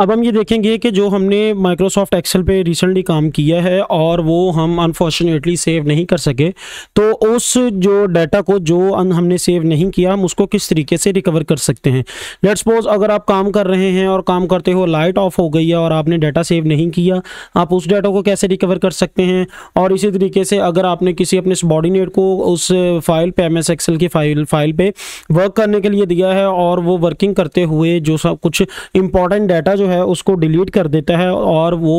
अब हम ये देखेंगे कि जो हमने माइक्रोसॉफ्ट एक्सेल पे रिसेंटली काम किया है और वो हम अनफॉर्चुनेटली सेव नहीं कर सके तो उस जो डाटा को जो हमने सेव नहीं किया हम उसको किस तरीके से रिकवर कर सकते हैं लेट सपोज अगर आप काम कर रहे हैं और काम करते हो लाइट ऑफ हो गई है और आपने डाटा सेव नहीं किया आप उस डाटा को कैसे रिकवर कर सकते हैं और इसी तरीके से अगर आपने किसी अपने सबॉर्डिनेट को उस फाइल पर एम एक्सल की फाइल फाइल पर वर्क करने के लिए दिया है और वो वर्किंग करते हुए जो सब कुछ इंपॉर्टेंट डाटा जो है उसको डिलीट कर देता है और वो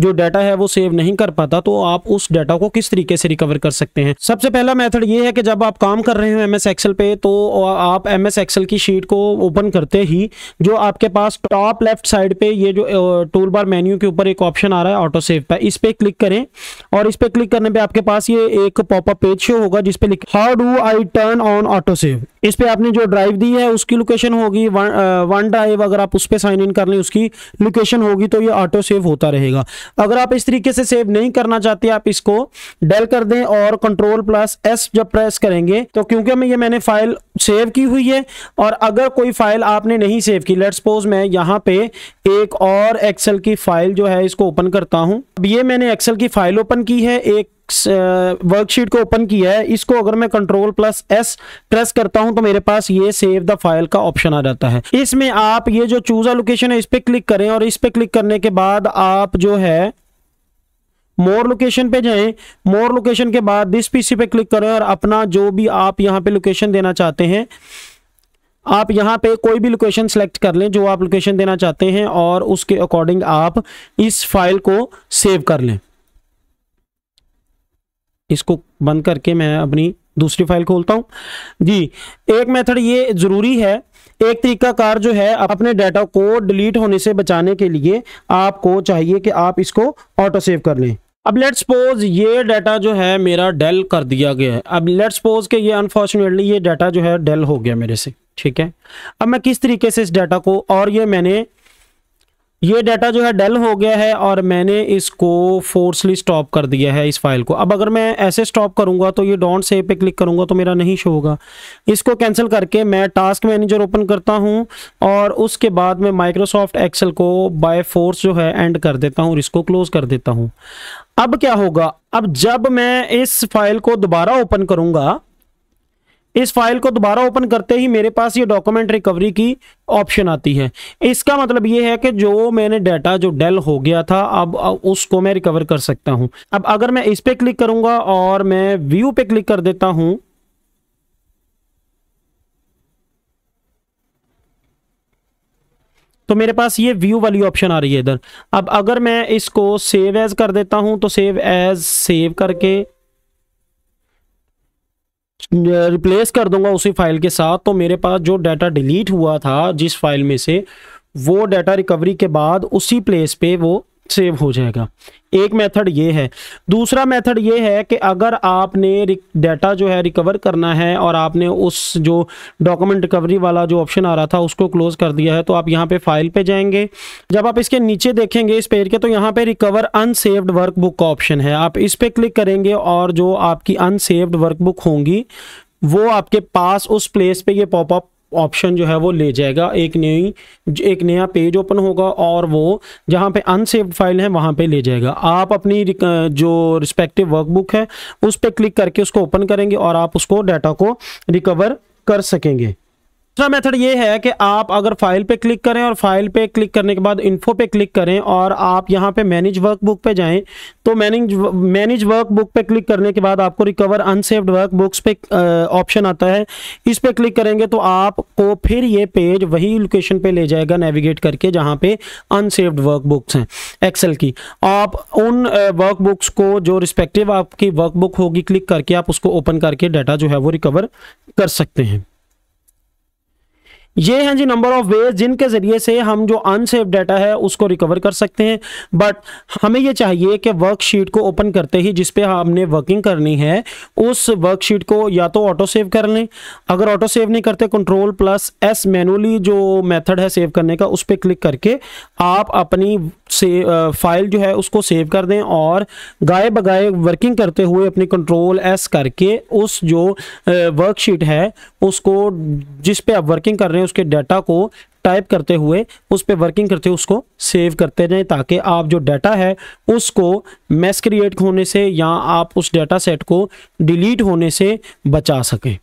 जो डाटा है वो सेव नहीं कर पाता तो आप उस डाटा को किस तरीके से रिकवर कर सकते हैं सबसे पहला मेथड ये है कि जब आप काम कर रहे हो एम एस एक्सेल पे तो आप एम एस एक्सेल की शीट को ओपन करते ही जो आपके पास टॉप लेफ्ट साइड पे ये जो टूल बार मेन्यू के ऊपर एक ऑप्शन आ रहा है ऑटो सेव पे इस पे क्लिक करें और इस पे क्लिक करने पे आपके पास ये एक पॉपअप पेज शो होगा जिसपे लिख how do I turn on auto save इस पे आपने जो ड्राइव दी है उसकी लोकेशन होगी वन ड्राइव अगर आप उस पर साइन इन कर लें उसकी लोकेशन होगी तो ये ऑटो सेव होता रहेगा अगर आप इस तरीके से सेव नहीं करना चाहते आप इसको डेल कर दें और कंट्रोल प्लस एस जब प्रेस करेंगे तो क्योंकि हमें ये मैंने फाइल सेव की हुई है और अगर कोई फाइल आपने नहीं सेव की लेट सपोज मैं यहाँ पे एक और एक्सेल की फाइल जो है इसको ओपन करता हूँ अब ये मैंने एक्सेल की फाइल ओपन की है एक वर्कशीट को ओपन किया है इसको अगर मैं कंट्रोल प्लस एस प्रेस करता हूं तो मेरे पास ये सेव द फाइल का ऑप्शन आ जाता है इसमें आप ये जो चूज लोकेशन है इस पर क्लिक करें और इस पर क्लिक करने के बाद आप जो है मोर लोकेशन पे जाएं मोर लोकेशन के बाद दिस पीसी पे क्लिक करें और अपना जो भी आप यहां पे लोकेशन देना चाहते हैं आप यहां पे कोई भी लोकेशन सेलेक्ट कर लें जो आप लोकेशन देना चाहते हैं और उसके अकॉर्डिंग आप इस फाइल को सेव कर लें इसको बंद करके मैं अपनी दूसरी फाइल खोलता हूँ जी एक मेथड ये ज़रूरी है एक तरीका कार जो है अपने डाटा को डिलीट होने से बचाने के लिए आपको चाहिए कि आप इसको ऑटो सेव कर लें अब लेट सपोज ये डाटा जो है मेरा डेल कर दिया गया है अब लेट सपोज के ये अनफॉर्चुनेटली ये डाटा जो है डेल हो गया मेरे से ठीक है अब मैं किस तरीके से इस डाटा को और ये मैंने ये डाटा जो है डल हो गया है और मैंने इसको फोर्सली स्टॉप कर दिया है इस फाइल को अब अगर मैं ऐसे स्टॉप करूंगा तो ये डोंट सेव पे क्लिक करूंगा तो मेरा नहीं शो होगा इसको कैंसिल करके मैं टास्क मैनेजर ओपन करता हूँ और उसके बाद मैं माइक्रोसॉफ्ट एक्सेल को बाय फोर्स जो है एंड कर देता हूँ और इसको क्लोज़ कर देता हूँ अब क्या होगा अब जब मैं इस फाइल को दोबारा ओपन करूँगा इस फाइल को दोबारा ओपन करते ही मेरे पास ये डॉक्यूमेंट रिकवरी की ऑप्शन आती है इसका मतलब ये है कि जो मैंने डाटा जो डेल हो गया था अब उसको मैं रिकवर कर सकता हूं अब अगर मैं इस पर क्लिक करूंगा और मैं व्यू पे क्लिक कर देता हूं तो मेरे पास ये व्यू वाली ऑप्शन आ रही है इधर अब अगर मैं इसको सेव एज कर देता हूं तो सेव एज सेव करके रिप्लेस कर दूंगा उसी फाइल के साथ तो मेरे पास जो डाटा डिलीट हुआ था जिस फाइल में से वो डाटा रिकवरी के बाद उसी प्लेस पे वो सेव हो जाएगा एक मेथड ये है दूसरा मेथड ये है कि अगर आपने डेटा जो है रिकवर करना है और आपने उस जो डॉक्यूमेंट रिकवरी वाला जो ऑप्शन आ रहा था उसको क्लोज़ कर दिया है तो आप यहाँ पे फाइल पे जाएंगे जब आप इसके नीचे देखेंगे इस पेज के तो यहाँ पे रिकवर अनसेव्ड वर्क बुक का ऑप्शन है आप इस पर क्लिक करेंगे और जो आपकी अनसेव्ड वर्क बुक होंगी वो आपके पास उस प्लेस पे ये पॉपअप ऑप्शन जो है वो ले जाएगा एक नई एक नया पेज ओपन होगा और वो जहाँ पे अनसेव्ड फाइल है वहाँ पे ले जाएगा आप अपनी जो रिस्पेक्टिव वर्कबुक है उस पर क्लिक करके उसको ओपन करेंगे और आप उसको डाटा को रिकवर कर सकेंगे दूसरा मेथड ये है कि आप अगर फाइल पे क्लिक करें और फाइल पे क्लिक करने के बाद इन्फो पे क्लिक करें और आप यहाँ पे मैनेज वर्क बुक पे जाएं तो मैनेज मैनेज वर्क बुक पे क्लिक करने के बाद आपको रिकवर अनसेव्ड वर्क बुक्स पे ऑप्शन आता है इस पे क्लिक करेंगे तो आपको फिर ये पेज वही लोकेशन पे ले जाएगा नेविगेट करके जहाँ पे अनसेव्ड वर्क बुक्स हैं एक्सेल की आप उन वर्क बुक्स को जो रिस्पेक्टिव आपकी वर्क बुक होगी क्लिक करके आप उसको ओपन करके डाटा जो है वो रिकवर कर सकते हैं ये हैं जी नंबर ऑफ वेज जिनके ज़रिए से हम जो अनसेफ डाटा है उसको रिकवर कर सकते हैं बट हमें ये चाहिए कि वर्कशीट को ओपन करते ही जिस पे हमने वर्किंग करनी है उस वर्कशीट को या तो ऑटो सेव कर लें अगर ऑटो सेव नहीं करते कंट्रोल प्लस एस मैनुअली जो मेथड है सेव करने का उस पर क्लिक करके आप अपनी से फाइल जो है उसको सेव कर दें और गाय बगाए वर्किंग करते हुए अपनी कंट्रोल एस करके उस जो वर्कशीट है उसको जिस पे आप वर्किंग कर रहे हैं उसके डाटा को टाइप करते हुए उस पर वर्किंग करते हुए उसको सेव करते रहें ताकि आप जो डाटा है उसको मैस क्रिएट होने से या आप उस डाटा सेट को डिलीट होने से बचा सकें